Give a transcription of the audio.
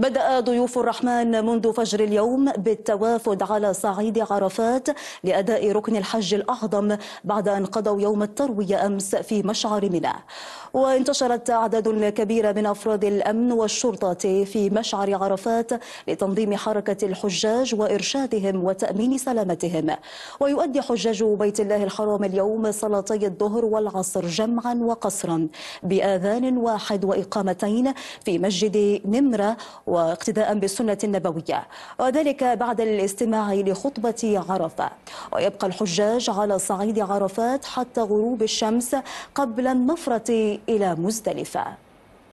بدأ ضيوف الرحمن منذ فجر اليوم بالتوافد على صعيد عرفات لأداء ركن الحج الأعظم بعد أن قضوا يوم التروية أمس في مشعر منى وانتشرت أعداد كبيرة من أفراد الأمن والشرطة في مشعر عرفات لتنظيم حركة الحجاج وإرشادهم وتأمين سلامتهم ويؤدي حجاج بيت الله الحرام اليوم صلاتي الظهر والعصر جمعا وقصرا بآذان واحد وإقامتين في مسجد نمرة واقتداء بالسنة النبوية وذلك بعد الاستماع لخطبة عرفة ويبقى الحجاج على صعيد عرفات حتى غروب الشمس قبل النفرة إلى مزدلفة